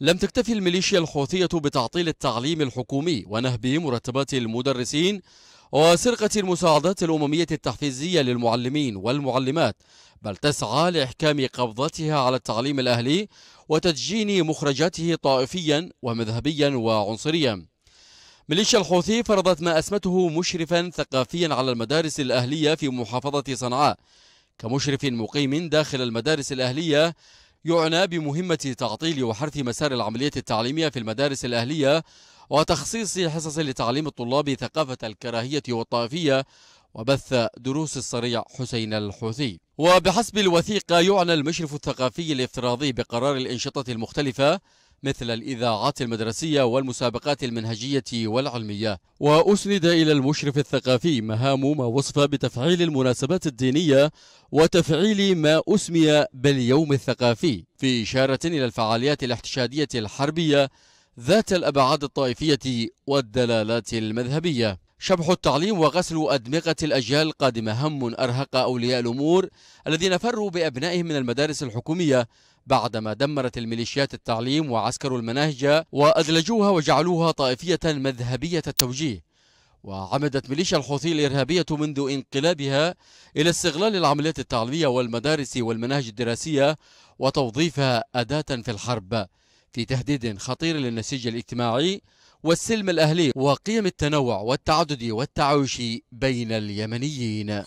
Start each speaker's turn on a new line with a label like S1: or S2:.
S1: لم تكتفي الميليشيا الحوثية بتعطيل التعليم الحكومي ونهب مرتبات المدرسين وسرقة المساعدات الأممية التحفيزية للمعلمين والمعلمات بل تسعى لإحكام قبضتها على التعليم الأهلي وتدجين مخرجاته طائفيا ومذهبيا وعنصريا ميليشيا الحوثي فرضت ما أسمته مشرفا ثقافيا على المدارس الأهلية في محافظة صنعاء كمشرف مقيم داخل المدارس الأهلية يعنى بمهمة تعطيل وحرث مسار العملية التعليمية في المدارس الأهلية وتخصيص حصص لتعليم الطلاب ثقافة الكراهية والطائفية وبث دروس الصريع حسين الحوثي وبحسب الوثيقة يعنى المشرف الثقافي الافتراضي بقرار الإنشطة المختلفة مثل الإذاعات المدرسية والمسابقات المنهجية والعلمية وأسند إلى المشرف الثقافي مهام ما وصف بتفعيل المناسبات الدينية وتفعيل ما أسمي باليوم الثقافي في إشارة إلى الفعاليات الاحتشادية الحربية ذات الأبعاد الطائفية والدلالات المذهبية شبح التعليم وغسل أدمغة الأجيال قادم هم أرهق أولياء الأمور الذين فروا بأبنائهم من المدارس الحكومية بعدما دمرت الميليشيات التعليم وعسكروا المناهج وأدلجوها وجعلوها طائفية مذهبية التوجيه وعمدت ميليشيا الحوثي الإرهابية منذ انقلابها إلى استغلال العمليات التعليمية والمدارس والمناهج الدراسية وتوظيفها أداة في الحرب في تهديد خطير للنسيج الاجتماعي والسلم الأهلي وقيم التنوع والتعدد والتعايش بين اليمنيين